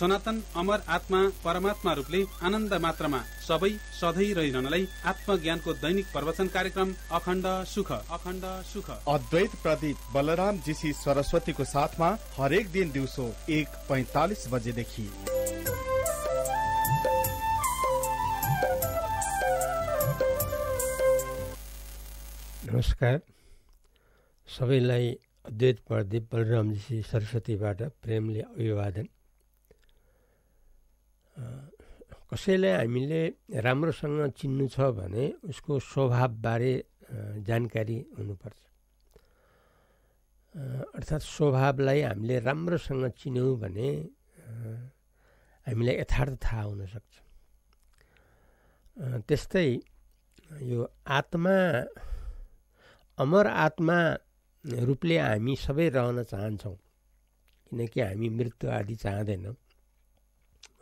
सनातन अमर आत्मा परमात्मा रूपले आनन्द मात्रामा सबै सधैँ रहिरहनलाई आत्मज्ञानको दैनिक प्रवचन कार्यक्रम अखण्ड सुख अखण्ड सुख अद्वैत प्रदीप बलराम जीसी सरस्वतीको साथमा हरेक दिन दिउँसो एक पैतालिस बजेदेखि नमस्कार सबैलाई अद्वैत प्रदीप बलरामजी सरस्वतीबाट प्रेमले अभिवादन कसैलाई हामीले राम्रोसँग चिन्नु छ भने उसको स्वभावबारे जानकारी हुनुपर्छ अर्थात् स्वभावलाई हामीले राम्रोसँग चिन्यौँ भने हामीलाई यथार्थ थाहा हुनसक्छ त्यस्तै यो आत्मा अमर आत्मा रूपले हामी सबै रहन चाहन्छौँ किनकि हामी मृत्यु आदि चाहँदैनौँ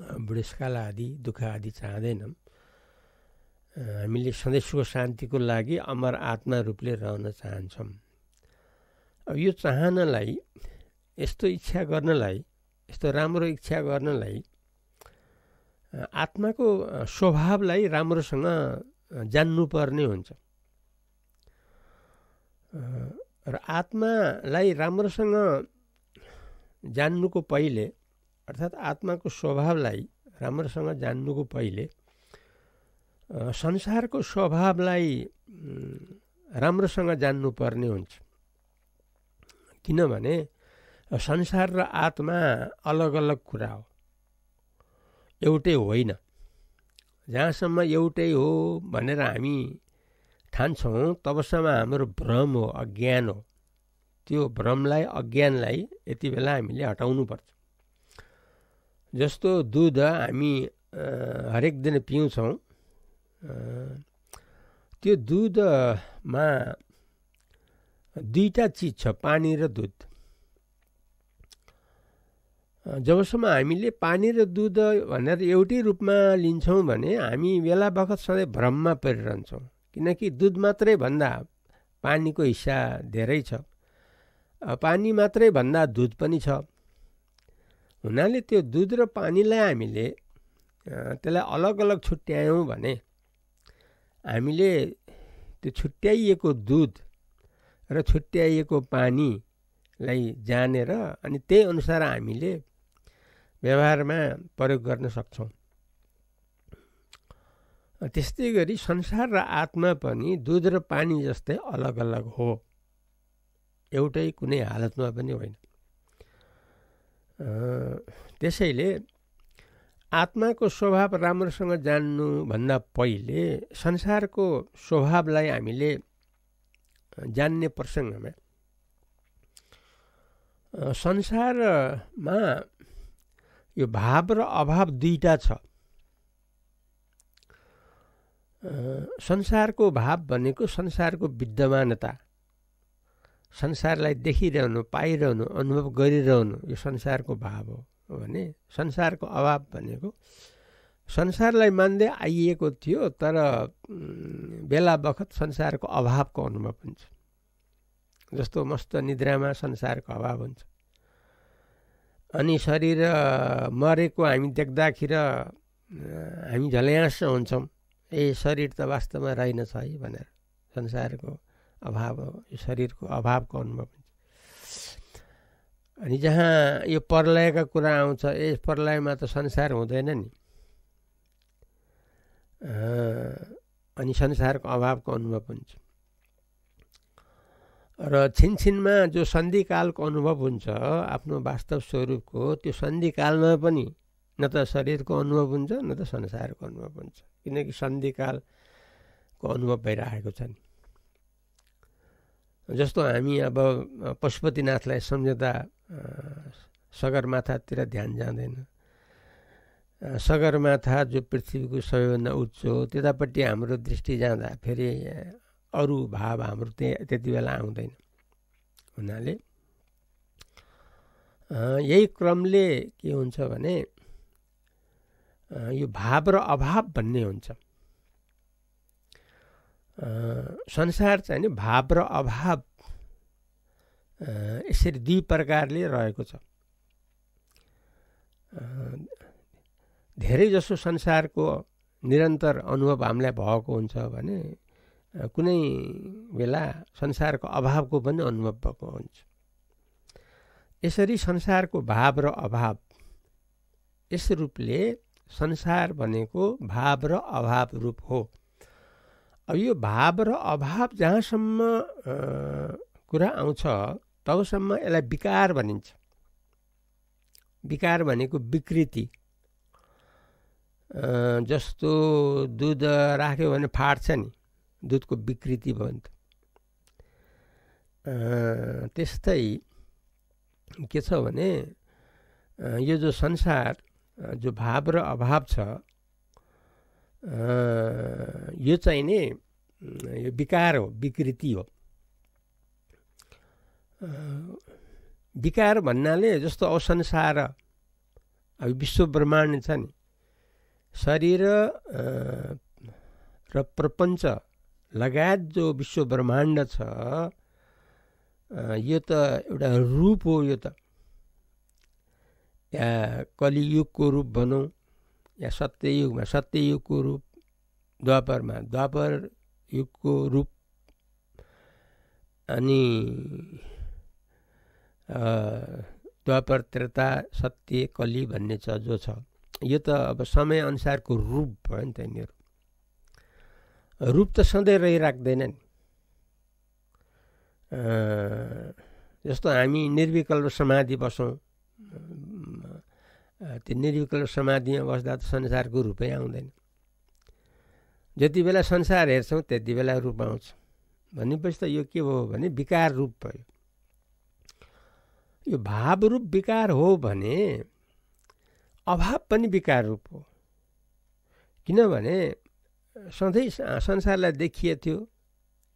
बुढेसकाल आदि दुःख आदि चाहँदैनौँ हामीले सधैँ सुख शान्तिको लागि अमर आत्मा रूपले रहन चाहन्छौँ अब यो चाहनालाई यस्तो इच्छा गर्नलाई यस्तो राम्रो इच्छा गर्नलाई आत्माको स्वभावलाई राम्रोसँग जान्नुपर्ने हुन्छ र आत्मालाई राम्रोसँग जान्नुको पहिले अर्थात् आत्माको स्वभावलाई राम्रोसँग जान्नुको पहिले संसारको स्वभावलाई राम्रोसँग जान्नुपर्ने हुन्छ किनभने संसार र आत्मा अलग अलग कुरा हो एउटै होइन जहाँसम्म एउटै हो भनेर हामी ठान्छौँ तबसम्म हाम्रो भ्रम हो अज्ञान हो त्यो भ्रमलाई अज्ञानलाई यति बेला हामीले पर्छ जस्तो दुध हामी हरेक दिन पिउँछौँ त्यो दुधमा दुईवटा चिज छ पानी र दुध जबसम्म हामीले पानी र दुध भनेर एउटै रूपमा लिन्छौँ भने हामी बेला बखत सधैँ भ्रममा परिरहन्छौँ किनकि दुध मात्रै भन्दा पानीको हिस्सा धेरै छ पानी मात्रै भन्दा दुध पनि छ हुनाले त्यो दुध र पानीलाई हामीले त्यसलाई अलग अलग छुट्यायौँ भने हामीले त्यो छुट्याइएको दुध र छुट्याइएको पानीलाई जानेर अनि त्यही अनुसार हामीले व्यवहारमा प्रयोग गर्न सक्छौँ त्यस्तै गरी संसार र आत्मा पनि दुध र पानी जस्तै अलग अलग हो एउटै कुनै हालतमा पनि होइन त्यसैले आत्माको स्वभाव राम्रोसँग जान्नुभन्दा पहिले संसारको स्वभावलाई हामीले जान्ने प्रसङ्गमा संसारमा यो भाव र अभाव दुईवटा छ संसारको भाव भनेको संसारको विद्यमानता संसारलाई देखिरहनु पाइरहनु अनुभव गरिरहनु यो संसारको भाव हो भने संसारको अभाव भनेको संसारलाई मान्दै आइएको थियो तर बेला बखत संसारको अभावको अनुभव हुन्छ जस्तो मस्त निद्रामा संसारको अभाव हुन्छ अनि शरीर मरेको हामी देख्दाखेरि हामी झल्याँस हुन्छौँ ए शरीर त वास्तवमा रहेनछ है भनेर संसारको अभाव शरीरको अभावको अनुभव हुन्छ अनि जहाँ यो प्रलयका कुरा आउँछ यस प्रलयमा त संसार हुँदैन नि अनि संसारको अभावको अनुभव हुन्छ र छिनछिनमा जो सन्धिकालको अनुभव हुन्छ आफ्नो वास्तव स्वरूपको त्यो सन्धिकालमा पनि न त शरीरको अनुभव हुन्छ न त संसारको अनुभव हुन्छ किनकि सन्धिकालको अनुभव भइरहेको छ नि जस्तो हामी अब पशुपतिनाथलाई सम्झँदा सगरमाथातिर ध्यान जाँदैन सगरमाथा जो पृथ्वीको सबैभन्दा उच्च हो त्यतापट्टि हाम्रो दृष्टि जाँदा फेरि अरू भाव हाम्रो त्यहाँ त्यति बेला आउँदैन हुनाले यही क्रमले के हुन्छ भने यो भाव र अभाव भन्ने हुन्छ संसार चाहिँ नि भाव र अभाव यसरी दुई प्रकारले रहेको छ धेरै जसो संसारको निरन्तर अनुभव हामीलाई भएको हुन्छ भने कुनै बेला संसारको अभावको पनि अनुभव भएको हुन्छ यसरी संसारको भाव र अभाव यस रूपले संसार भनेको भाव र अभाव रूप हो अब यो भाव र अभाव जहाँसम्म कुरा आउँछ तबसम्म यसलाई विकार भनिन्छ विकार भनेको विकृति जस्तो दुध राख्यो भने फाट्छ नि दुधको विकृति भन्छ त्यस्तै के छ भने यो जो संसार जो भाव र अभाव छ Äh, यो चाहिँ नि यो विकार हो विकृति हो äh, विकार भन्नाले जस्तो असंसार अब विश्व ब्रह्माण्ड छ नि शरीर र प्रपञ्च लगायत जो विश्व ब्रह्माण्ड छ यो त एउटा रूप हो यो त कलियुगको रूप भनौँ या सत्ययुगमा सत्ययुगको रूप द्वापरमा द्वापर युगको रूप अनि द्वापर त्रेता सत्य कली भन्ने छ जो छ यो त अब समयअनुसारको रूप भयो नि त यिनीहरू रूप त सधैँ रहिराख्दैन नि जस्तो हामी निर्विकल्प समाधि बसौँ त्यो निर्विकल समाधिमा बस्दा त संसारको रूपै आउँदैन जति बेला संसार हेर्छौँ त्यति बेला रूप आउँछ भनेपछि त यो के भयो भने विकार रूप भयो यो भाव रूप विकार हो भने अभाव पनि विकार रूप हो किनभने सधैँ संसारलाई देखिए थियो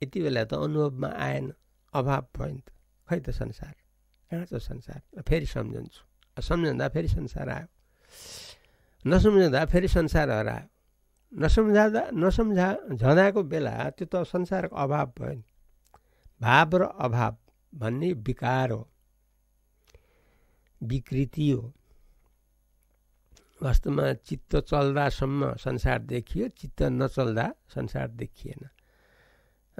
यति बेला त अनुभवमा आएन अभाव भयो नि त खै त संसार कहाँ छ संसार फेरि सम्झन्छु सम्झँदा फेरि संसार आयो नसम्झँदा फेरि संसार हरायो नसम्झाँदा नसम्झा झँदाको बेला त्यो त संसारको अभाव भयो नि भाव र अभाव भन्ने विकार हो विकृति हो वास्तवमा चित्त चल्दासम्म संसार देखियो चित्त नचल्दा संसार देखिएन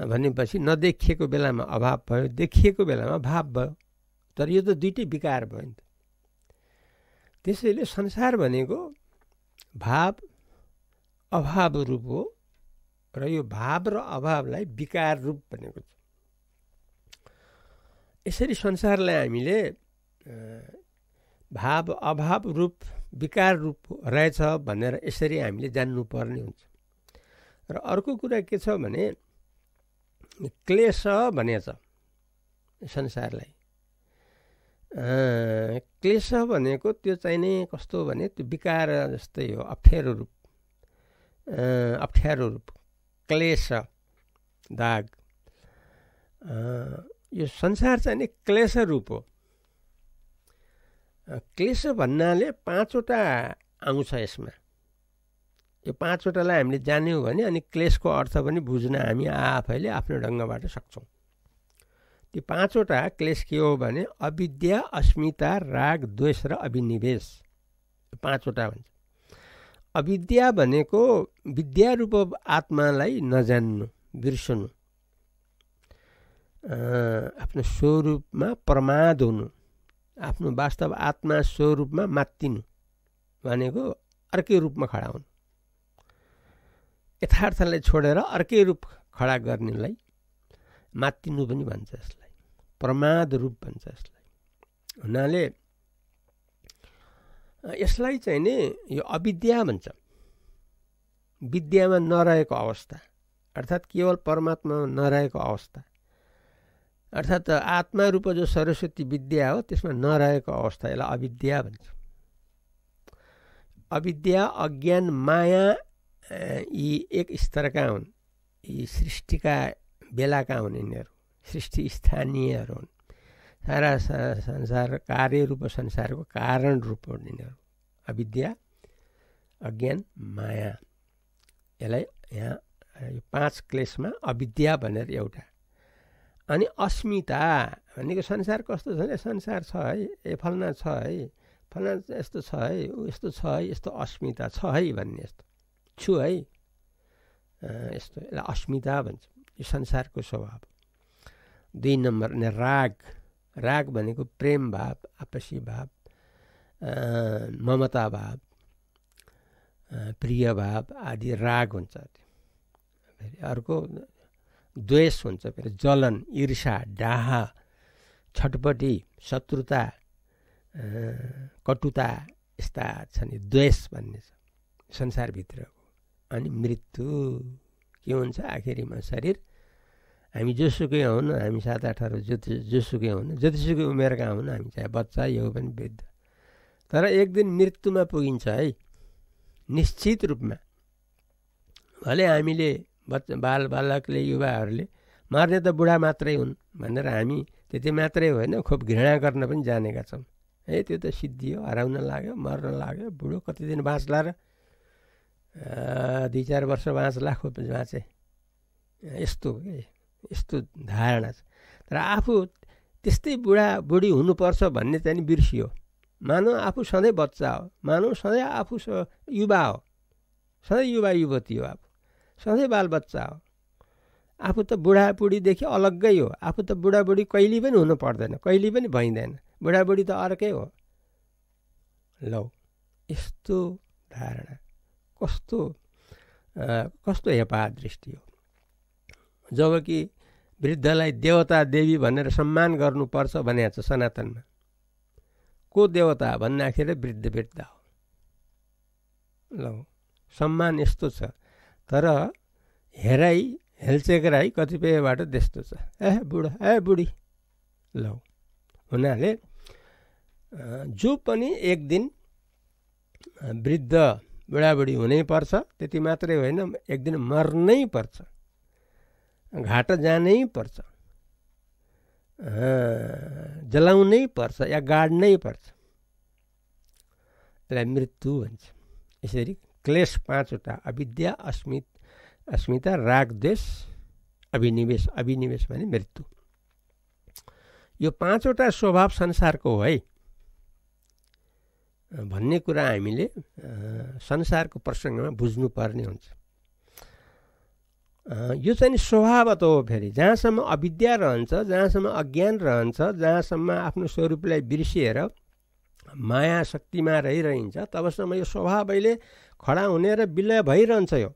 भनेपछि नदेखिएको बेलामा अभाव भयो देखिएको बेलामा भाव भयो तर यो त दुइटै विकार भयो नि त त्यसैले संसार भनेको भाव अभाव रूप हो र यो भाव र अभावलाई विकार रूप भनेको छ यसरी संसारलाई हामीले भाव अभाव रूप विकार रूप रहेछ भनेर यसरी हामीले जान्नुपर्ने हुन्छ र अर्को कुरा के छ भने क्लेश भनेछ संसारलाई क्लेश भनेको त्यो चाहिँ नै कस्तो भने त्यो विकार जस्तै हो अप्ठ्यारो रूप अप्ठ्यारो रूप क्लेश दाग यो संसार चाहिँ नि क्लेश रूप हो क्लेश भन्नाले पाँचवटा आउँछ यसमा यो पाँचवटालाई हामीले जान्यौँ भने अनि क्लेशको अर्थ पनि बुझ्न हामी आफैले आफ्नो ढङ्गबाट सक्छौँ त्यो पाँचवटा क्लेस के हो भने अविद्या अस्मिता राग द्वेष र अभिनिवेश पाँचवटा भन्छ अविद्या भनेको विद्यारूप आत्मालाई नजान्नु बिर्सनु आफ्नो स्वरूपमा प्रमाद हुनु आफ्नो वास्तव आत्मा स्वरूपमा मात्तिनु भनेको अर्कै रूपमा खडा हुनु यथार्थलाई छोडेर अर्कै रूप खडा गर्नेलाई मातिनु पनि भन्छ यसलाई प्रमाद रूप भन्छ यसलाई हुनाले यसलाई चाहिँ नि यो अविद्या भन्छ विद्यामा नरहेको अवस्था अर्थात् केवल परमात्मामा नरहेको अवस्था अर्थात् आत्मा रूप जो सरस्वती विद्या हो त्यसमा नरहेको अवस्था यसलाई अविद्या भन्छ अविद्या अज्ञान माया यी एक स्तरका हुन् यी सृष्टिका बेलाका हुन् यिनीहरू सृष्टि स्थानीयहरू हुन् सारा संसार कार्य रूप संसारको कारण रूप हुन् यिनीहरू अविद्या अज्ञान माया यसलाई यहाँ यो पाँच क्लेसमा अविद्या भनेर एउटा अनि अस्मिता भनेको संसार कस्तो छ नि संसार छ है ए फलना छ है फलना यस्तो छ है ऊ यस्तो छ है यस्तो अस्मिता छ है भन्ने यस्तो छु है यस्तो यसलाई अस्मिता भन्छ यो संसारको स्वभाव दुई नम्बर अनि राग राग भनेको प्रेम भाव आपसी भाव ममता भाव प्रिय भाव आदि राग हुन्छ फेरि अर्को द्वेष हुन्छ फेरि जलन ईर्षा डाह छटपटी शत्रुता कटुता यस्ता छन् द्वेष भन्ने छ संसारभित्रको अनि मृत्यु के हुन्छ आखिरीमा शरीर हामी जोसुकै हौँ हामी सात आठहरू जोति जोसुकै हौँ जतिसुकै उमेरका हौँ हामी चाहे बच्चा यो पनि वृद्ध तर एक दिन मृत्युमा पुगिन्छ है निश्चित रूपमा भले हामीले बच्चा बाल बालकले युवाहरूले मार्ने त बुढा मात्रै हुन् भनेर हामी त्यति मात्रै होइन खोप घृणा गर्न पनि जानेका छौँ है त्यो त सिद्धि हो हराउन लाग्यो मर्न लाग्यो बुढो कति दिन बाँच्ला र दुई चार वर्ष बाँच्ला खोप बाँचे यस्तो यस्तो धारणा छ तर आफू त्यस्तै बुढा बुढी हुनुपर्छ भन्ने चाहिँ बिर्सियो मानव आफू सधैँ बच्चा हो मानव सधैँ आफू युवा हो सधैँ युवा युवती हो आफू सधैँ बालबच्चा हो आफू त बुढाबुढीदेखि अलग्गै हो आफू त बुढाबुढी कहिले पनि हुनु पर्दैन कहिले पनि भइँदैन बुढाबुढी त अर्कै हो ल यस्तो धारणा कस्तो कस्तो हेपा दृष्टि हो जब कि वृद्धलाई देवता देवी भनेर सम्मान गर्नुपर्छ भने छ सनातनमा को देवता भन्दाखेरि वृद्ध वृद्ध हो ल सम्मान यस्तो छ तर हेराइ हेलचेकराई कतिपयबाट त्यस्तो छ ए बुढो ए बुढी ल हुनाले जो पनि एक दिन वृद्ध बुढाबुढी हुनैपर्छ त्यति मात्रै होइन एक दिन मर्नै पर्छ घाट जानै पर्छ जलाउनै पर्छ या गाड्नै पर्छ यसलाई मृत्यु भन्छ यसरी क्लेश पाँचवटा अविद्या अस्मित अस्मिता रागद्वेष अभिनिवेश अभिनिवेश भने मृत्यु यो पाँचवटा स्वभाव संसारको हो है भन्ने कुरा हामीले संसारको प्रसङ्गमा बुझ्नुपर्ने हुन्छ यो चाहिँ स्वभावत हो फेरि जहाँसम्म अविद्या रहन्छ जहाँसम्म अज्ञान रहन्छ जहाँसम्म आफ्नो स्वरूपलाई बिर्सिएर माया शक्तिमा रहिरहन्छ तबसम्म यो स्वभावैले खडा हुने र विलय भइरहन्छ यो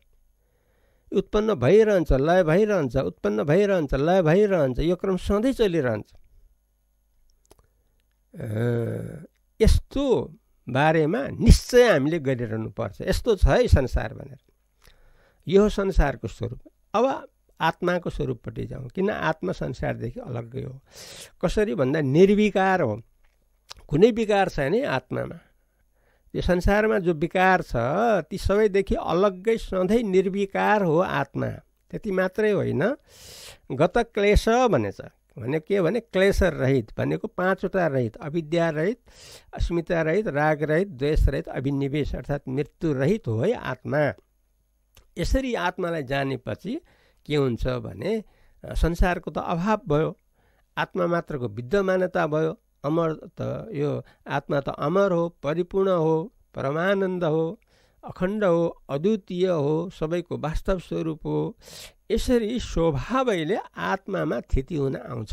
उत्पन्न भइरहन्छ लय भइरहन्छ उत्पन्न भइरहन्छ लय भइरहन्छ यो क्रम सधैँ चलिरहन्छ यस्तो बारेमा निश्चय हामीले गरिरहनु पर्छ यस्तो छ है संसार भनेर यो संसारको स्वरूप अब आत्माको स्वरूपपट्टि जाउँ किन आत्मा संसारदेखि अलग्गै हो कसरी भन्दा निर्विकार हो कुनै विकार छैन आत्मामा यो संसारमा जो विकार छ ती सबैदेखि अलग्गै सधैँ निर्विकार हो आत्मा त्यति मात्रै होइन गत क्लेश भनेछ भने के भने क्लेसर रहित भनेको पाँचवटा रहित अविद्या रहित अस्मिता रहित राग रहित द्वेष रहित अभिनिवेश अर्थात् मृत्यु रहित हो है आत्मा यसरी आत्मालाई जानेपछि के हुन्छ भने संसारको त अभाव भयो आत्मा मात्रको विद्यमानता भयो अमर त यो आत्मा त अमर हो परिपूर्ण हो परमानन्द हो अखण्ड हो अद्वितीय हो सबैको वास्तव स्वरूप हो यसरी स्वभावैले आत्मामा थिति हुन आउँछ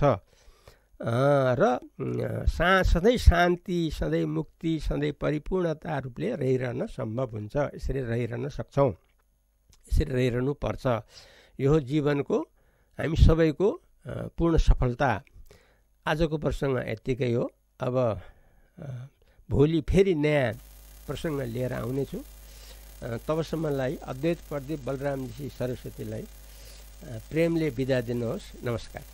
र सा सधैँ शान्ति सधैँ मुक्ति सधैँ परिपूर्णता रूपले रहिरहन सम्भव हुन्छ यसरी रहिरहन सक्छौँ यसरी रहिरहनु पर्छ यो जीवनको हामी सबैको पूर्ण सफलता आजको प्रसङ्ग यत्तिकै हो अब भोलि फेरि नयाँ प्रसङ्ग लिएर आउनेछु तबसम्मलाई अद्वैत प्रदीप बलरामजी सरस्वतीलाई प्रेमले बिदा दिनुहोस् नमस्कार